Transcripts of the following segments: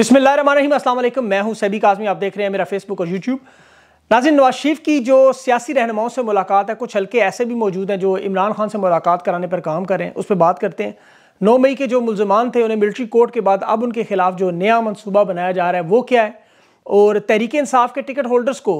रही असलम मैं हूँ सैबी काजमी आप देख रहे हैं मेरा फेसबुक और यूट्यूब नाजिन नवाज शरीफ की जो सियासी रहनुमाओं से मुलाकात है कुछ हल्के ऐसे भी मौजूद हैं जो इमरान खान से मुलाकात कराने पर काम करें उस पर बात करते हैं नौ मई के जो मुलजमान थे उन्हें मिल्ट्री कोर्ट के बाद अब उनके खिलाफ जो नया मनसूबा बनाया जा रहा है वो क्या है और तहरीक इंसाफ के टिकट होल्डर्स को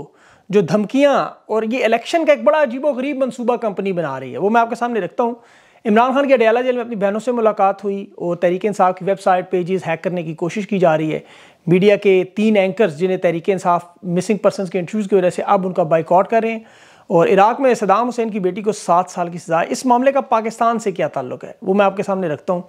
जो धमकियाँ और ये इलेक्शन का एक बड़ा अजीब गरीब मनसूबा कंपनी बना रही है वो मैं आपके सामने रखता हूँ इमरान खान की अडयाला जेल में अपनी बहनों से मुलाकात हुई और तहरीक इसाफ़ की वेबसाइट पेजेस हैक करने की कोशिश की जा रही है मीडिया के तीन एंकर्स जिन्हें तहरीक इसाफ मिसिंग पर्सन के इंटरव्यूज़ की वजह से अब उनका बाइकआउट कर रहे हैं और इराक़ में सदाम हुसैन की बेटी को सात साल की सज़ा इस मामले का पाकिस्तान से क्या ताल्लुक है वो मैं आपके सामने रखता हूँ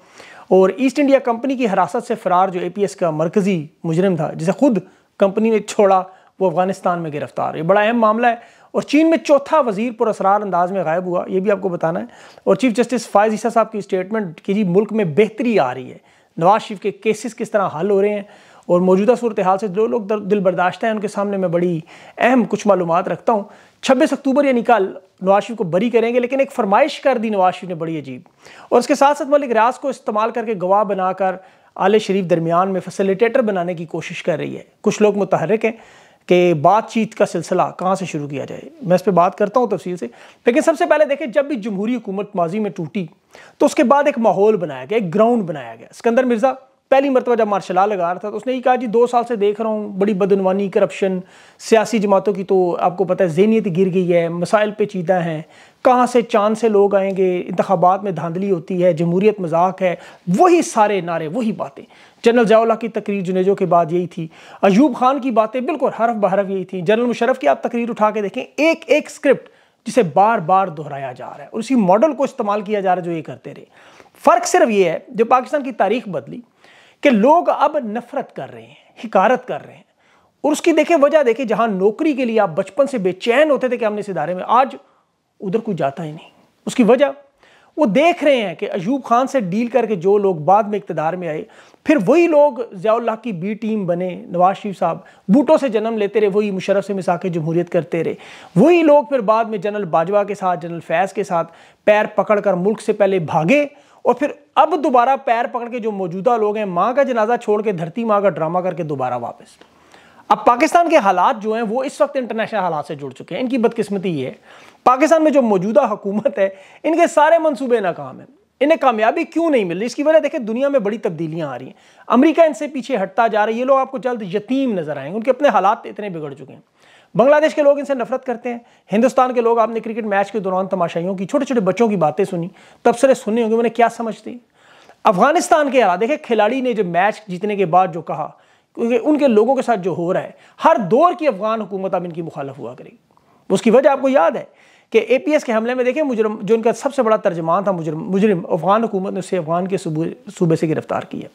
और ईस्ट इंडिया कंपनी की हिरासत से फ़रार जो ए पी एस का मरकज़ी मुजरम था जिसे खुद कंपनी ने छोड़ा वो अफ़गानिस्तान में गिरफ़्तार ये बड़ा अहम मामला है और चीन में चौथा वजीर पुरसरार अंदाज में गायब हुआ ये भी आपको बताना है और चीफ जस्टिस फायज ईसा साहब की स्टेटमेंट की जी मुल्क में बेहतरी आ रही है नवाज शरीफ के केसेस किस तरह हल हो रहे हैं और मौजूदा सूरत हाल से जो लोग दिल बर्दाश्त हैं उनके सामने मैं बड़ी अहम कुछ मालूम रखता हूँ छब्बीस अक्टूबर यानी कल नवाज शरीफ को बरी करेंगे लेकिन एक फरमाइश कर दी नवाज शरीफ ने बड़ी अजीब और उसके साथ साथ मलिक रियाज को इस्तेमाल करके गवाह बनाकर आले शरीफ दरमियान में फैसिलिटेटर बनाने की कोशिश कर रही है कुछ लोग मुतहरक हैं कि बातचीत का सिलसिला कहाँ से शुरू किया जाए मैं इस पर बात करता हूँ तफसील से लेकिन सबसे पहले देखें जब भी जमहूरी हुकूमत माजी में टूटी तो उसके बाद एक माहौल बनाया गया एक ग्राउंड बनाया गया सिकंदर मिर्ज़ा पहली मरतबा जब मार्शल लगा रहा था तो उसने ये कहा जी दो साल से देख रहा हूँ बड़ी बदनवानी करप्शन सियासी जमातों की तो आपको पता है जहनीत गिर गई है मसाइल पेचीदा हैं कहाँ से चांद से लोग आएंगे इंतबात में धांधली होती है जमहूरियत मजाक है वही सारे नारे वही बातें जनरल जयाला की तकरीर जुनेजो के बाद यही थी अयूब खान की बातें बिल्कुल हरफ बहरफ यही थी जनरल मुशरफ की आप तकरीर उठा के देखें एक एक स्क्रिप्ट जिसे बार बार दोहराया जा रहा है और उसी मॉडल को इस्तेमाल किया जा रहा है जो ये करते रहे फ़र्क सिर्फ ये है जो पाकिस्तान की तारीख बदली कि लोग अब नफरत कर रहे हैं हिकारत कर रहे हैं और उसकी देखें वजह देखें जहाँ नौकरी के लिए आप बचपन से बेचैन होते थे कि हमने इस इदारे में आज उधर कोई जाता ही नहीं उसकी वजह वो देख रहे हैं कि अयूब खान से डील करके जो लोग बाद में इकतदार में आए फिर वही लोग जयाल्ला की बी टीम बने नवाज शरीफ साहब बूटों से जन्म लेते रहे वही मुशरफ से मिसा के जमहूरियत करते रहे वही लोग फिर बाद में जनरल बाजवा के साथ जनरल फैज़ के साथ पैर पकड़ कर मुल्क से पहले भागे और फिर अब दोबारा पैर पकड़ के जो मौजूदा लोग हैं माँ का जनाजा छोड़ के धरती माँ का ड्रामा करके दोबारा वापस अब पाकिस्तान के हालात जो हैं वो इस वक्त इंटरनेशनल हालात से जुड़ चुके हैं इनकी बदकिस्मती ये है पाकिस्तान में जो मौजूदा हुकूमत है इनके सारे मनसूबे नाकाम हैं इन्हें कामयाबी क्यों नहीं मिल रही इसकी वजह देखें दुनिया में बड़ी तब्दीलियां आ रही हैं अमेरिका इनसे पीछे हटता जा रहा है ये लोग आपको जल्द यतीम नजर आएंगे उनके अपने हालात इतने बिगड़ चुके हैं बांग्लादेश के लोग इनसे नफरत करते हैं हिंदुस्तान के लोग आपने क्रिकेट मैच के दौरान तमाशाइयों की छोटे छोटे बच्चों की बातें सुनी तबसरे सुनने होंगे उन्हें क्या समझती अफगानिस्तान के हालात देखे खिलाड़ी ने जो मैच जीतने के बाद जो कहा क्योंकि उनके लोगों के साथ जो हो रहा है हर दौर की अफगान हुकूमत अब इनकी मुखालफ हुआ करेगी उसकी वजह आपको याद है कि ए पी एस के हमले में देखें मुजरम जो इनका सबसे बड़ा तर्जमान था मुजरम मुजरम अफगान हुकूमत ने उसे अफगान के सूबे से गिरफ्तार किया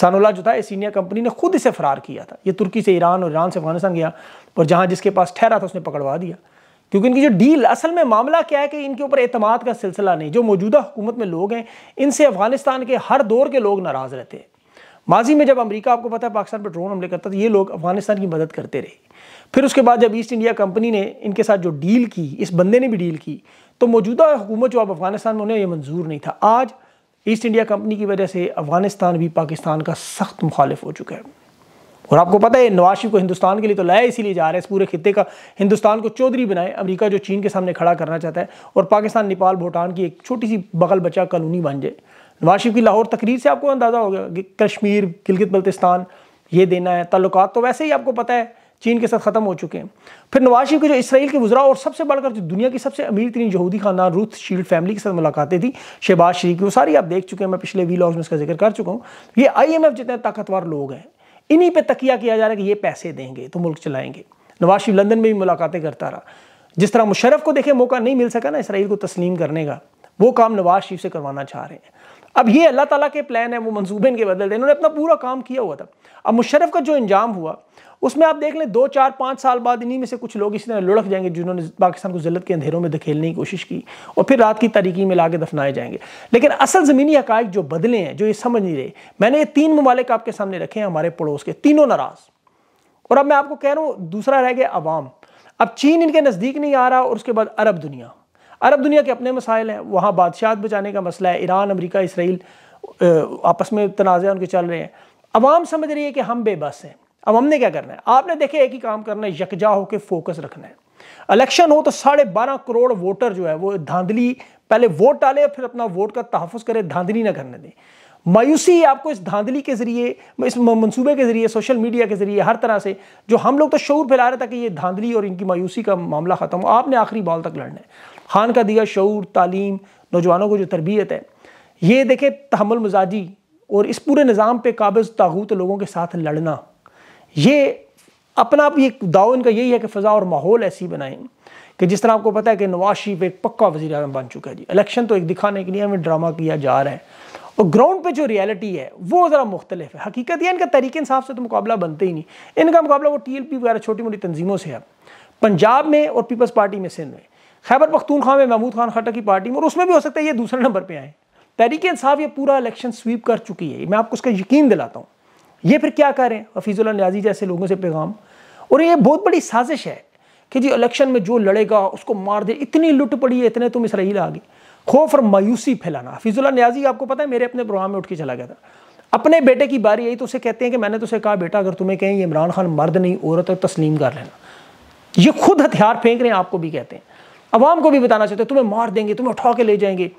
सानोला जो था एसीनिया कंपनी ने खुद इसे फरार किया था ये तुर्की से ईरान और ईरान से अफगानिस्तान गया और जहाँ जिसके पास ठहरा था उसने पकड़वा दिया क्योंकि इनकी जो डील असल में मामला क्या है कि इनके ऊपर अतमाद का सिलसिला नहीं जो मौजूदा हुकूमत में लोग हैं इनसे अफगानिस्तान के हर दौर के लोग नाराज़ रहते हैं माजी में जब अमेरिका आपको पता है पाकिस्तान पर ड्रोन हमले करता था ये लोग अफगानिस्तान की मदद करते रहे फिर उसके बाद जब ईस्ट इंडिया कंपनी ने इनके साथ जो डील की इस बंदे ने भी डील की तो मौजूदा हुकूमत जो अब अफगानिस्तान में उन्हें यह मंजूर नहीं था आज ईस्ट इंडिया कंपनी की वजह से अफगानिस्तान भी पाकिस्तान का सख्त मुखालिफ हो चुका है और आपको पता है नवाज शरीफ को हिंदुस्तान के लिए तो लाया इसीलिए जा रहा है इस पूरे खत्े का हिंदुस्तान को चौधरी बनाए अमेरिका जो चीन के सामने खड़ा करना चाहता है और पाकिस्तान नेपाल भूटान की एक छोटी सी बगल बचा कानूनी बन जाए नवाज शरीफ की लाहौर तकरीर से आपको अंदाज़ा हो गया कि कश्मीर गिलगित बल्तिस्तान ये देना है ताल्लुकात तो वैसे ही आपको पता है चीन के साथ ख़त्म हो चुके हैं फिर नवाज शरीफ के जो इसराइल के वजरा और सबसे बढ़कर जो दुनिया की सबसे अमीर तरीन यहूदी खानदान रूथ शील्ड फैमिली के साथ मुलाकातें थी शहबाज शरीफ की वो सारी आप देख चुके हैं मैं पिछले वी लॉग में इसका जिक्र कर चुका हूँ ये आई एम एफ जितने ताकतवर लोग हैं इन्हीं पर तकिया किया जा रहा है कि ये पैसे देंगे तो मुल्क चलाएँगे नवाज शरीफ लंदन में भी मुलाकातें करता रहा जिस तरह मुशरफ को देखे मौका नहीं मिल सका ना इसराइल को तस्लीम करने का वो काम नवाज शरीफ से करवाना चाह रहे हैं अब ये अल्लाह ताला के प्लान है वो मंसूबे के बदल दें इन्होंने अपना पूरा काम किया हुआ था अब मुशरफ का जो इंजाम हुआ उसमें आप देख लें दो चार पाँच साल बाद इन्हीं में से कुछ लोग इसी तरह लुढ़क जाएंगे जिन्होंने पाकिस्तान को जिल्लत के अंधेरों में धकेलने की कोशिश की और फिर रात की तारीकी में ला के दफनाए जाएंगे लेकिन असल ज़मीनी हक़ जो बदले हैं जो ये समझ नहीं रहे मैंने ये तीन ममालिक आपके सामने रखे हैं हमारे पड़ोस के तीनों नाराज़ और अब मैं आपको कह रहा हूँ दूसरा रह गया आवाम अब चीन इनके नज़दीक नहीं आ रहा और उसके बाद अरब दुनिया अरब दुनिया के अपने मसाइल हैं वहाँ बादशाह बचाने का मसला है ईरान अमरीका इसराइल आपस में तनाज़ उनके चल रहे हैं अवाम समझ रही है कि हम बेबस हैं अब हमने क्या करना है आपने देखे एक ही काम करना है यकजा होकर फोकस रखना है इलेक्शन हो तो साढ़े बारह करोड़ वोटर जो है वो धांधली पहले वोट डाले फिर अपना वोट का तहफ़ करें धांधली ना करने दें मायूसी आपको इस धांधली के ज़रिए इस मंसूबे के ज़रिए सोशल मीडिया के ज़रिए हर तरह से जो हम लोग तो शोर फैला रहे थे कि ये धांधली और इनकी मायूसी का मामला ख़त्म हो आपने आखिरी बॉल तक लड़ना है खान का दिया शूर तालीम नौजवानों को जो तरबियत है ये देखें तहमल मजाजी और इस पूरे निज़ाम पर काबज़ ताबूत लोगों के साथ लड़ना ये अपना आप ये दाव इनका यही है कि फ़ज़ा और माहौल ऐसी बनाएँ कि जिस तरह आपको पता है कि नवाज शरीफ एक पक्का वजी अजम बन चुका है जी इलेक्शन तो एक दिखाने के लिए हमें ड्रामा किया जा रहा है और ग्राउंड पर जो रियलिटी है वो ज़रा मुख्तलिफ है हकीकत यह इनका तरीके हिसाब से तो मुकाबला बनते ही नहीं इनका मुकाबला वो टी एल पी वगैरह छोटी मोटी तनजीमों से है पंजाब में और पीपल्स पार्टी में सिंध में खैबर पख्तूनख्वा में महमूद खान खट्टर की पार्टी में और उसमें भी हो सकता है ये दूसरे नंबर पर आए तहरीक इंसाफ ये पूरा इलेक्शन स्वीप कर चुकी है मैं आपको उसका यकीन दिलाता हूँ ये फिर क्या करें रहे हैं हफीज़ुल्ला न्याजी जैसे लोगों से पैगाम और ये बहुत बड़ी साजिश है कि जी इलेक्शन में जो लड़ेगा उसको मार दे इतनी लुट पड़ी है इतने तुम इसराइल आ गए खौफ और मायूसी फैलाना हफीज़ुल्ला न्याजी आपको पता है मेरे अपने प्रोग्राम में उठ के चला गया था अपने बेटे की बारी आई तो उसे कहते हैं कि मैंने तो उसे कहा बेटा अगर तुम्हें कहें इमरान खान मर्द नहीं औरत और तस्लीम कर लेना ये खुद हथियार फेंक रहे हैं आपको भी कहते हैं अवाम को भी बताना चाहते हैं तुम्हें मार देंगे तुम्हें उठा के ले जाएंगे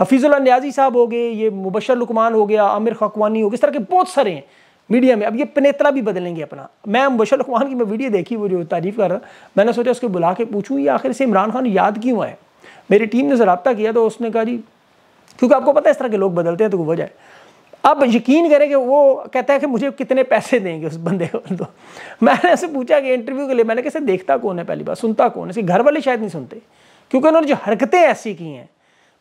हफीज़ुल्ला न्याजी साहब हो गए ये मुबशर लुकमान हो गया आमिर खकवानी हो गए इस तरह के बहुत सारे हैं मीडिया में अब ये पनेतरा भी बदलेंगे अपना मैं मुबशर लुकमान की मैं वीडियो देखी वो जो तारीफ़ कर रहा मैंने सोचा उसको बुला के पूछूँ ये आखिर से इमरान खान याद क्यों आए मेरी टीम ने रबता किया तो उसने कहा जी क्योंकि आपको पता है इस तरह के लोग बदलते हैं तो वजह है अब यकीन करें कि वो कहता है कि मुझे कितने पैसे देंगे उस बंदे को तो मैंने उसे पूछा कि इंटरव्यू के लिए मैंने कैसे देखता कौन है पहली बार सुनता कौन है इसके घर वाले शायद नहीं सुनते क्योंकि उन्होंने जो हरकतें ऐसी की हैं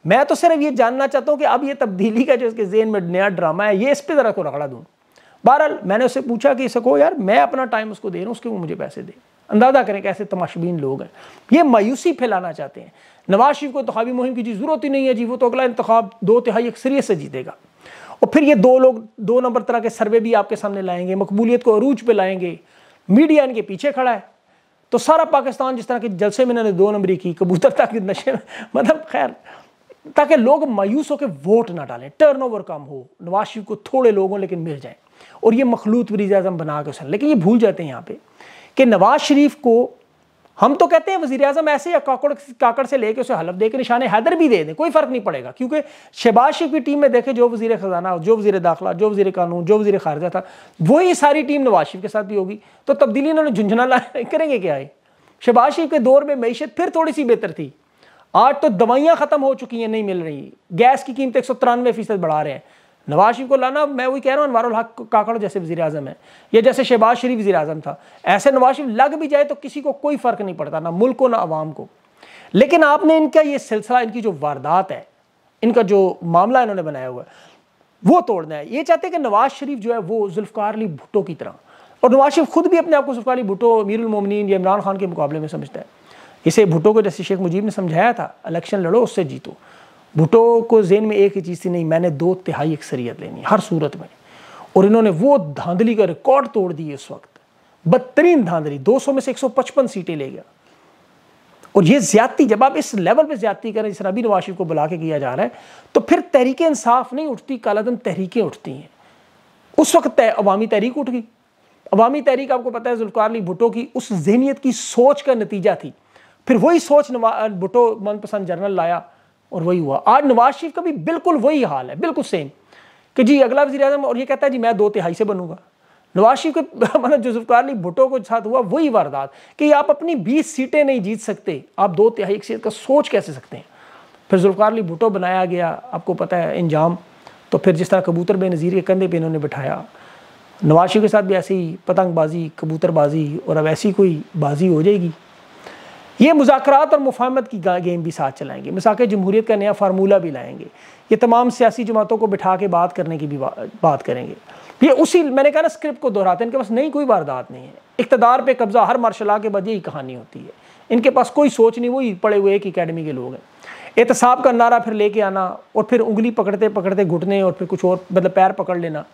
मैं तो सिर्फ ये जानना चाहता हूँ कि अब ये तब्दीली का जो इसके जेन में नया ड्रामा है ये इस पर ज़रा को रगड़ा दूँ बहरहाल मैंने उससे पूछा कि सको यार मैं अपना टाइम उसको दे रहा हूँ उसके वो मुझे पैसे दे अंदाज़ा करें कैसे तमाशबीन लोग हैं ये मायूसी फैलाना चाहते हैं नवाज शरीफ को इंतबी मुहिम की जी ज़रूरत ही नहीं है जी वो तो अगला इंतब दो तिहाई अक्सरियत से जीतेगा और फिर ये दो लोग दो नंबर तरह के सर्वे भी आपके सामने लाएंगे मकबूलियत को अरूज पे लाएंगे मीडिया इनके पीछे खड़ा है तो सारा पाकिस्तान जिस तरह के जलसे में इन्होंने दो नंबरी की कबूतर तक नशे मतलब खैर ताकि लोग मायूस होकर वोट ना डालें ओवर कम हो नवाज शरीफ को थोड़े लोगों लेकिन मिल जाए और ये मखलूत वरीज अजम बना के उसे लेकिन ये भूल जाते हैं यहाँ पे कि नवाज शरीफ को हम तो कहते हैं वजीर अजम ऐसे या काकड़ काकड़ से लेके उसे हलफ दे के निशाने हैदर भी दे दें कोई फर्क नहीं पड़ेगा क्योंकि शहबाज शरीफ की टीम में देखे जो वजीर खजाना जो वजीर दाखिला जो वजीर कानून जो वजीर खारजा था वही सारी टीम नवाज शरीफ के साथ भी होगी तो तब्दीली इन्होंने झुंझुना ला करेंगे क्या है शहबाज शरीफ के दौर में मीशत फिर थोड़ी सी बेहतर थी आज तो दवाइयाँ ख़त्म हो चुकी हैं नहीं मिल रही गैस की कीमत एक सौ तिरानवे फीसद बढ़ा रहे हैं नवाज शरीफ को लाना मैं वही कह रहा हूँ अनवारुल हक काकड़ जैसे वजी अजम है या जैसे शहबाज शरीफ वजी अजम था ऐसे नवाज शरीफ लग भी जाए तो किसी को कोई फ़र्क नहीं पड़ता ना मुल्क को ना आवाम को लेकिन आपने इनका ये सिलसिला इनकी जो वारदात है इनका जो मामला इन्होंने बनाया हुआ है वो तोड़ना है ये चाहते हैं कि नवाज शरीफ जो है वो जुल्फ़ार अली भुट्टो की तरह और नवाज शरीफ खुद भी अपने आप को जुल्फ़ार अली भुट्टो मीरमिन या इमरान खान के मुकाबले में समझता है इसे भुट्टो को जैसे शेख मुजीब ने समझाया था इलेक्शन लड़ो उससे जीतो भुटो को जेन में एक ही चीज़ थी नहीं मैंने दो तिहाई अक्सरियत लेनी है हर सूरत में और इन्होंने वो धांधली का रिकॉर्ड तोड़ दिए उस वक्त बदतरीन धांधली 200 में से 155 सीटें ले गया और ये ज्यादती जब आप इस लेवल पे ज्यादती करें जिस रबी नवाज शरीफ को बुला के किया जा रहा है तो फिर तहरीक इंसाफ नहीं उठती कालादम तहरीकें उठती हैं उस वक्त अवामी तहरीक उठ गई अवामी तहरीक आपको पता है जुल्कार अली भुटो की उस जहनीत की सोच का नतीजा थी फिर वही सोच भुटो मनपसंद जनरल लाया और वही हुआ आज नवाज शरीफ का भी बिल्कुल वही हाल है बिल्कुल सेम कि जी अगला वजी अजम और ये कहता है जी मैं दो तिहाई से बनूंगा नवाज शरीफ के मतलब जुल्फकार अली भुटो के साथ हुआ वही वारदात कि आप अपनी बीस सीटें नहीं जीत सकते आप दो तिहाई सीट का सोच कैसे सकते हैं फिर जुल्फकार अली भुटो बनाया गया आपको पता है इंजाम तो फिर जिस तरह कबूतर बे नज़ीर के कंधे पर इन्होंने बिठाया नवाज शरीफ के साथ भी ऐसी पतंगबाजी कबूतरबाजी और अब ऐसी कोई बाजी हो जाएगी ये मुजात और मुफाहमत की गेम भी साथ चलाएंगे मिसाक जमहूरीत का नया फार्मूला भी लाएंगे ये तमाम सियासी जमातों को बिठा के बात करने की भी बा, बात करेंगे ये उसी मैंने कहा ना स्क्रिप्ट को दोहराते हैं इनके पास नई कोई वारदात नहीं है इकतदार पर कब्जा हर मार्शल के बाद यही कहानी होती है इनके पास कोई सोच नहीं वही पड़े हुए एक अकेडमी के लोग हैं एहतसाब का नारा फिर लेके आना और फिर उंगली पकड़ते पकड़ते घुटने और फिर कुछ और मतलब पैर पकड़ लेना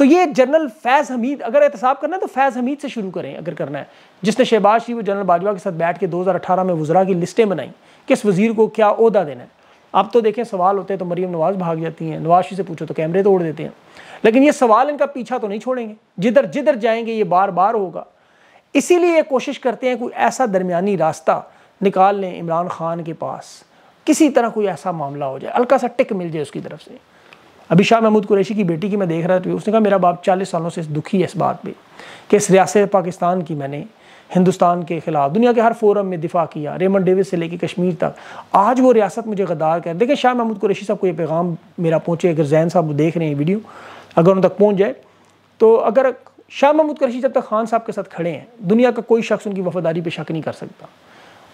तो ये जनरल फैज़ हमीद अगर एहतसाब करना है तो फैज़ हमीद से शुरू करें अगर करना है जिसने शहबाज शरीफ जनरल बाजवा के साथ बैठ के 2018 में वज़रा की लिस्टें बनाई किस वज़ीर को क्या अहदा देना है अब तो देखें सवाल होते हैं तो मरीम नवाज़ भाग जाती हैं नवाशी से पूछो तो कैमरे तोड़ देते हैं लेकिन ये सवाल इनका पीछा तो नहीं छोड़ेंगे जिधर जिधर जाएंगे ये बार बार होगा इसीलिए कोशिश करते हैं कोई ऐसा दरमियानी रास्ता निकाल लें इमरान खान के पास किसी तरह कोई ऐसा मामला हो जाए हल्का सा टिक मिल जाए उसकी तरफ से अभी शाह महमूद कुरैशी की बेटी की मैं देख रहा था तो उसने कहा मेरा बाप चालीस सालों से दुखी है इस बात पर कि इस रियासत पाकिस्तान की मैंने हिंदुस्तान के ख़िलाफ़ दुनिया के हर फोरम में दिफा किया रेमन डेविस से लेकर कश्मीर तक आज वो रियासत मुझे गद्दार कर देखें शाह महमूद कुरैशी साहब को ये पैगाम मेरा पहुँचे अगर जैन साहब देख रहे हैं वीडियो अगर उन तक पहुँच जाए तो अगर शाह महमूद कुरैशी जब तक खान साहब के साथ खड़े हैं दुनिया का कोई शख्स उनकी वफादारी पर शक नहीं कर सकता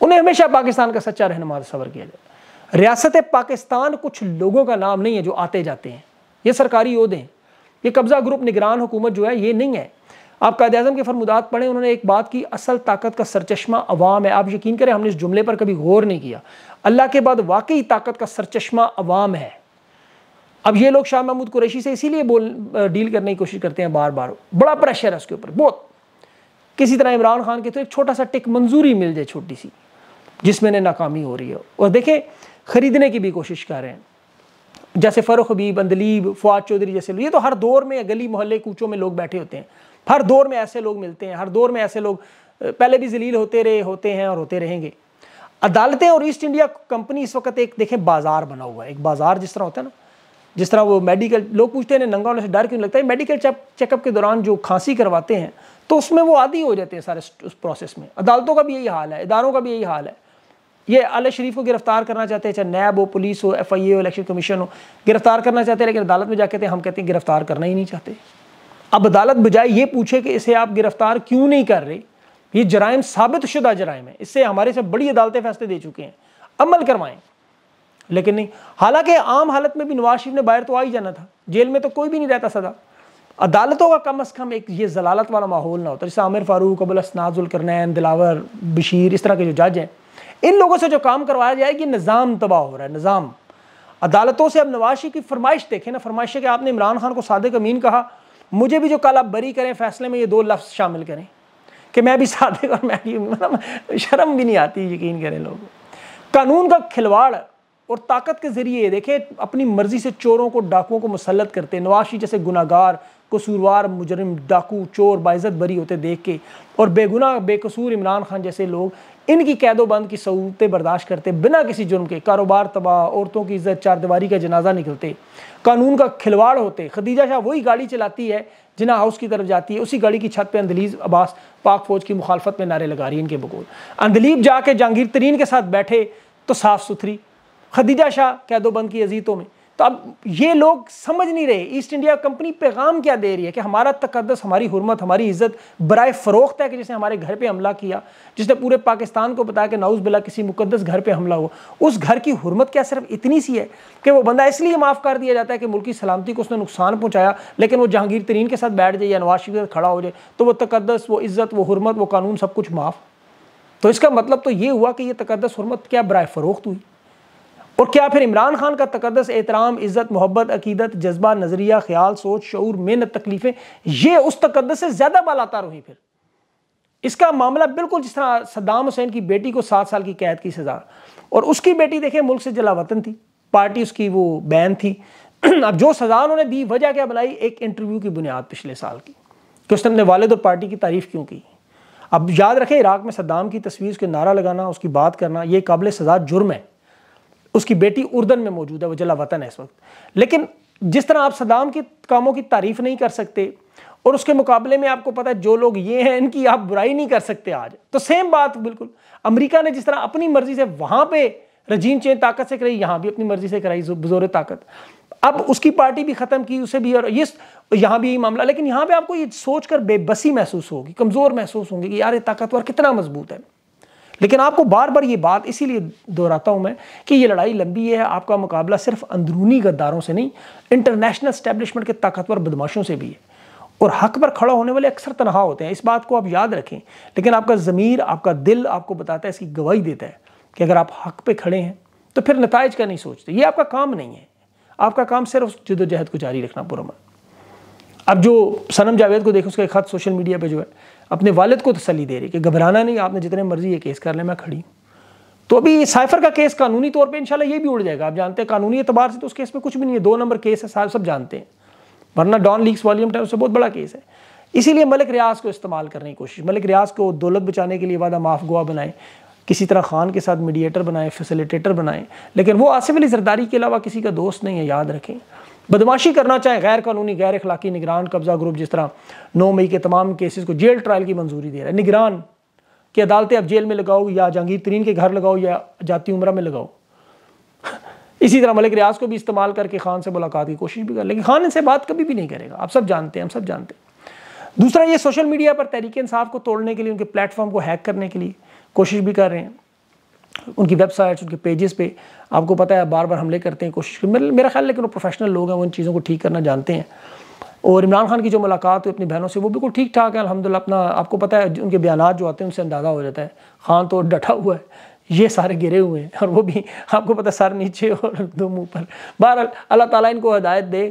उन्हें हमेशा पाकिस्तान का सच्चा रहनुमा सबर किया जाए रियासत पाकिस्तान कुछ लोगों का नाम नहीं है जो आते जाते हैं ये सरकारी योद्धे हैं ये कब्जा ग्रुप निगरान हुकूमत जो है ये नहीं है आप कायद अजम के फरमुदात पढ़ें उन्होंने एक बात की असल ताकत का सरचश्मा अवाम है आप यकीन करें हमने इस जुमले पर कभी गौर नहीं किया अल्लाह के बाद वाकई ताकत का सरचश्मा अवाम है अब ये लोग शाह महमूद कुरैशी से इसीलिए बोल डील करने की कोशिश करते हैं बार बार बड़ा प्रेशर है उसके ऊपर बहुत किसी तरह इमरान खान के तो एक छोटा सा टिक मंजूरी मिल जाए छोटी सी जिसमें नाकामी हो रही है और देखें खरीदने की भी कोशिश कर रहे हैं जैसे फ़रुख हबीब अंदलीब फवाद चौधरी जैसे ये तो हर दौर में गली मोहल्ले कूचों में लोग बैठे होते हैं हर दौर में ऐसे लोग मिलते हैं हर दौर में ऐसे लोग पहले भी जलील होते रहे होते हैं और होते रहेंगे अदालतें और ईस्ट इंडिया कंपनी इस वक्त एक देखें बाज़ार बना हुआ है एक बाज़ार जिस तरह होता है ना जिस तरह वो मेडिकल लोग पूछते हैं नंगा होने से डर क्यों लगता है मेडिकल चेकअप के दौरान जो खांसी करवाते हैं तो उसमें वो आदि हो जाते हैं सारे उस प्रोसेस में अदालतों का भी यही हाल है इदारों का भी यही हाल है ये अल शरीफ को गिरफ्तार करना चाहते हैं चाहे नैब हो पुलिस हो एफ आई ए हो इलेक्शन कमीशन हो गिरफ्तार करना चाहते हैं लेकिन अदालत में जाके तो हम कहते हैं गिरफ्तार करना ही नहीं चाहते अब अदालत बजाय ये पूछे कि इसे आप गिरफ्तार क्यों नहीं कर रहे ये जराइम साबित शुदा जराइम है इससे हमारे से बड़ी अदालतें फैसले दे चुके हैं अमल करवाएं लेकिन नहीं हालांकि आम हालत में भी नवाज शरीफ ने बाहर तो आ ही जाना था जेल में तो कोई भी नहीं रहता सदा अदालतों का कम अज़ कम एक ये जलालत वाला माहौल ना होता तो जैसे आमिर फारूक अबुल असनाजुल करनैन दिलावर बशीर इस तरह के जो जज हैं इन लोगों से जो काम करवाया जाए कि निज़ाम तबाह हो रहा है निज़ाम अदालतों से अब नवाशी की फरमाइश देखें ना फरमाइश कि आपने इमरान खान को सादे कमीन कहा मुझे भी जो कल आप बरी करें फैसले में ये दो लफ्ज़ शामिल करें कि मैं भी सादे और मैं भी मतलब शर्म भी नहीं आती यकीन करें लोग कानून का खिलवाड़ और ताकत के ज़रिए देखे अपनी मर्ज़ी से चोरों को डाकुओं को मुसलत करते नवाशी जैसे गुनागार कसूरवार मुजरम डाकू चोर बाइज़त बरी होते देख के और बेगुना बेकसूर इमरान खान जैसे लोग इनकी कैदोबंद की सहूलतें बर्दाश्त करते बिना किसी जुर्म के कारोबार तबाह औरतों की इज्जत चारदीवारी का जनाजा निकलते कानून का खिलवाड़ होते खदीजा शाह वही गाड़ी चलाती है जिना हाउस की तरफ जाती है उसी गाड़ी की छत पर अंदलीब अब्बास पाक फ़ौज की मुखालफत में नारे लगा रही है इनके बकौल अंदलीब जाके जहांगीर तरीन के साथ बैठे तो साफ़ सुथरी खदीजा शाह कैदोबंद की अजीतों में तो अब ये लोग समझ नहीं रहे ईस्ट इंडिया कंपनी पैगाम क्या दे रही है कि हमारा तकदस हमारी हरमत हमारी इज्जत बरए फ़रोख्त है कि जिसने हमारे घर पे हमला किया जिसने पूरे पाकिस्तान को बताया कि नाउज बिला किसी मुकदस घर पे हमला हुआ उस घर की हरमत क्या सिर्फ इतनी सी है कि वो बंदा इसलिए माफ़ कर दिया जाता है कि मुल्की सलामती को उसने नुकसान पहुँचाया लेकिन वो जहांगीर तरीन के साथ बैठ जाए या नवाज शरीफ के साथ खड़ा हो जाए तो वो तकदस वो इज़्ज़त वो हरमत वो कानून सब कुछ माफ़ तो इसका मतलब तो ये हुआ कि यह तकदस हरमत क्या बरए फ़रोख्त हुई और क्या फिर इमरान खान का तकदस एहतराम इज़्ज़त मोहब्बत अकीदत जज्बा नज़रिया ख्याल सोच शूर मेहनत तकलीफ़ें ये उस तकदस से ज़्यादा बालाता रही फिर इसका मामला बिल्कुल जिस तरह सद्दाम हुसैन की बेटी को सात साल की कैद की सज़ा और उसकी बेटी देखें मुल्क से जला वतन थी पार्टी उसकी वो बैन थी अब जो सज़ा उन्होंने दी वजह क्या बनाई एक इंटरव्यू की बुनियाद पिछले साल की कि उसने अपने वालद और पार्टी की तारीफ़ क्यों की अब याद रखें इराक में सद्दाम की तस्वीर उसके नारा लगाना उसकी बात करना ये काबिल सज़ा जुर्म है उसकी बेटी उर्दन में मौजूद है वो जला वतन है इस वक्त लेकिन जिस तरह आप सदाम के कामों की तारीफ नहीं कर सकते और उसके मुकाबले में आपको पता है जो लोग ये हैं इनकी आप बुराई नहीं कर सकते आज तो सेम बात बिल्कुल अमेरिका ने जिस तरह अपनी मर्जी से वहाँ पे रजीम चेन ताकत से कराई यहाँ भी अपनी मर्जी से कराई बजोर ताकत अब उसकी पार्टी भी ख़त्म की उसे भी और ये यहाँ भी यही मामला लेकिन यहाँ पे आपको ये सोच कर बेबसी महसूस होगी कमज़ोर महसूस होंगे कि यार ये ताकतवर कितना मजबूत है लेकिन आपको बार बार ये बात इसीलिए दोहराता हूं मैं कि ये लड़ाई लंबी है आपका मुकाबला सिर्फ अंदरूनी गद्दारों से नहीं इंटरनेशनल स्टैब्लिशमेंट के ताकतवर बदमाशों से भी है और हक पर खड़ा होने वाले अक्सर तनहा होते हैं इस बात को आप याद रखें लेकिन आपका ज़मीर आपका दिल आपको बताता है इसकी गवाही देता है कि अगर आप हक पे खड़े हैं तो फिर नतज का नहीं सोचते ये आपका काम नहीं है आपका काम सिर्फ जदोजहद को जारी रखना पुरमन अब जो सनम जावेद को देखें उसका एक खत सोशल मीडिया पर जो है अपने वालद को तसली दे रही कि घबराना नहीं आपने जितने मर्जी ये केस कर लें मैं खड़ी हूँ तो अभी साइफर का केस कानूनी तौर पे इंशाल्लाह ये भी उड़ जाएगा आप जानते हैं कानूनी एतबार से तो उस केस में कुछ भी नहीं है दो नंबर केस है सब जानते हैं वरना डॉन लीक्स वॉल्यूम टाइम से बहुत बड़ा केस है इसीलिए मलिक रियाज को इस्तेमाल करने की कोशिश मलिक रियाज को दौलत बचाने के लिए वादा माफ गुआ बनाए किसी तरह खान के साथ मीडिएटर बनाए फैसिलिटेटर बनाए लेकिन वो आसिफ अली जरदारी के अलावा किसी का दोस्त नहीं है याद रखें बदमाशी करना चाहें गैर कानूनी गैर अखलाकी निगरान कब्जा ग्रुप जिस तरह नौ मई के तमाम केसेस को जेल ट्रायल की मंजूरी दे रहा है निगरान की अदालतें अब जेल में लगाओ या जहांगीर तरीन के घर लगाओ या जाती उम्र में लगाओ इसी तरह मलिक रियाज को भी इस्तेमाल करके खान से मुलाकात की कोशिश भी कर लेकिन खान इनसे बात कभी भी नहीं करेगा आप सब जानते हैं हम सब जानते हैं दूसरा ये सोशल मीडिया पर तहरीक इंसाफ को तोड़ने के लिए उनके प्लेटफॉर्म को हैक करने के लिए कोशिश भी कर रहे हैं उनकी वेबसाइट्स उनके पेजेस पे आपको पता है बार बार हमले करते हैं कोशिश मेरा ख्याल लेकिन वो प्रोफेशनल लोग हैं वो इन चीज़ों को ठीक करना जानते हैं और इमरान खान की जो मुलाकात हुई अपनी बहनों से वो बिल्कुल ठीक ठाक है अलहमदिल्ला अपना आपको पता है उनके बयान जो आते हैं उनसे अंदाज़ा हो जाता है खान तो डटा हुआ है ये सारे गिरे हुए हैं और वो भी आपको पता सर नीचे और दो मुँह पर बहर अल्लाह ताली इनको हदायत दे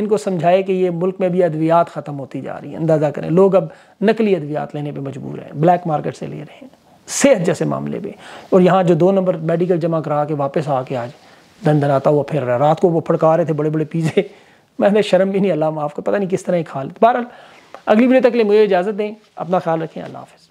इनको समझाए कि ये मुल्क में भी अद्वियात ख़त्म होती जा रही है अंदाज़ा करें लोग अब नकली अद्वियात लेने पर मजबूर हैं ब्लैक मार्केट से ले रहे हैं सेहत जैसे मामले में और यहाँ जो दो नंबर मेडिकल जमा करा के वापस आके आज धन धन आता हुआ फिर रहा रात को वो फड़का रहे थे बड़े बड़े पीजे मैंने शर्म भी नहीं अल्लाह माफ़ कर पता नहीं किस तरह ही खा लेते बहरहाल अगली वीडियो तक ले मुझे इजाज़त दें अपना ख्याल रखें अल्लाह हाफ़